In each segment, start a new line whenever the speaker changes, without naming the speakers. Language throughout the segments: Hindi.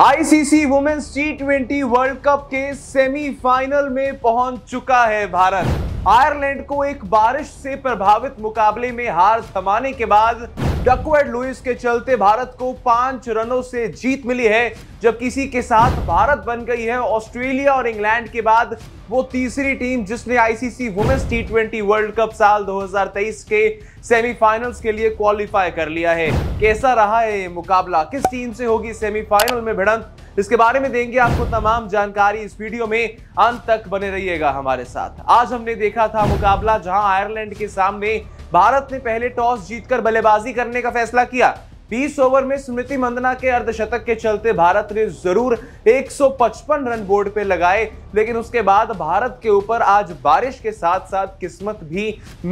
ICC women's T twenty world cup के सेमीफाइनल में पहुंच चुका है भारत आयरलैंड को एक बारिश से प्रभावित मुकाबले में हार थमाने के बाद डकवर्ड लुइस के चलते भारत को पांच रनों से जीत मिली है जब किसी के साथ भारत बन गई है ऑस्ट्रेलिया और इंग्लैंड के बाद वो तीसरी टीम जिसने ICC women's T twenty world cup साल 2023 के सेमीफाइनल्स के लिए क्वालिफाई कर लिया है कैसा रहा है ये मुकाबला किस टीम से होगी सेमीफाइनल में भिड़ंत इसके बारे में देंगे आपको तमाम जानकारी इस वीडियो में अंत तक बने रहिएगा हमारे साथ आज हमने देखा था मुकाबला जहां आयरलैंड के सामने भारत ने पहले टॉस जीतकर बल्लेबाजी करने का फैसला किया 20 ओवर में स्मृति मंदना के अर्धशतक के चलते भारत ने जरूर 155 रन बोर्ड पे लगाए लेकिन उसके बाद भारत के ऊपर आज बारिश के साथ साथ किस्मत भी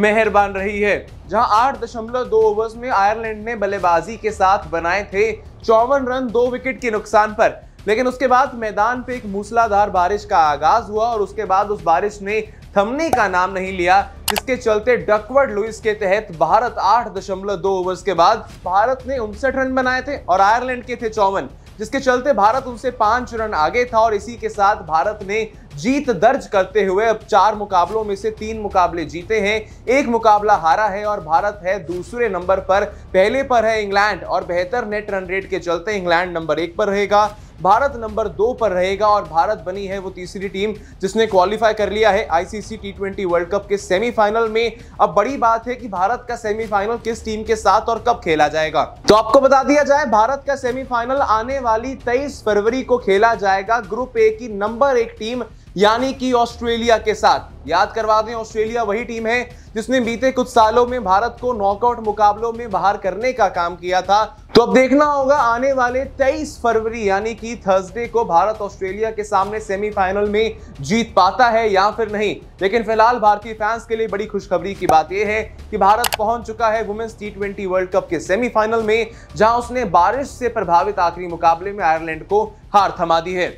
मेहरबान रही है जहां 8.2 ओवर्स में आयरलैंड ने बल्लेबाजी के साथ बनाए थे चौवन रन दो विकेट के नुकसान पर लेकिन उसके बाद मैदान पे एक मूसलाधार बारिश का आगाज हुआ और उसके बाद उस बारिश ने थमने का नाम नहीं लिया जिसके चलते डकवर्ड लुइस के तहत भारत आठ दशमलव दो ओवर्स के बाद भारत ने उनसठ रन बनाए थे और आयरलैंड के थे चौवन जिसके चलते भारत उनसे पांच रन आगे था और इसी के साथ भारत ने जीत दर्ज करते हुए अब चार मुकाबलों में से तीन मुकाबले जीते हैं एक मुकाबला हारा है और भारत है दूसरे नंबर पर पहले पर है इंग्लैंड और बेहतर नेट रन रेट के चलते इंग्लैंड नंबर एक पर रहेगा भारत नंबर दो पर रहेगा और भारत बनी है वो तीसरी टीम जिसने क्वालिफाई कर लिया है ICC T twenty world cup के सेमीफाइनल में अब बड़ी बात है कि भारत का सेमीफाइनल किस टीम के साथ और कब खेला जाएगा तो आपको बता दिया जाए भारत का सेमीफाइनल आने वाली तेईस फरवरी को खेला जाएगा ग्रुप ए की नंबर एक टीम यानी कि ऑस्ट्रेलिया के साथ याद करवा दें ऑस्ट्रेलिया वही टीम है जिसने बीते कुछ सालों में भारत को नॉकआउट मुकाबलों में बाहर करने का काम किया था तो अब देखना होगा आने वाले 23 फरवरी यानी कि थर्सडे को भारत ऑस्ट्रेलिया के सामने सेमीफाइनल में जीत पाता है या फिर नहीं लेकिन फिलहाल भारतीय फैंस के लिए बड़ी खुशखबरी की बात यह है कि भारत पहुंच चुका है women's T twenty world cup के सेमीफाइनल में जहां उसने बारिश से प्रभावित आखिरी मुकाबले में आयरलैंड को हार थमा दी है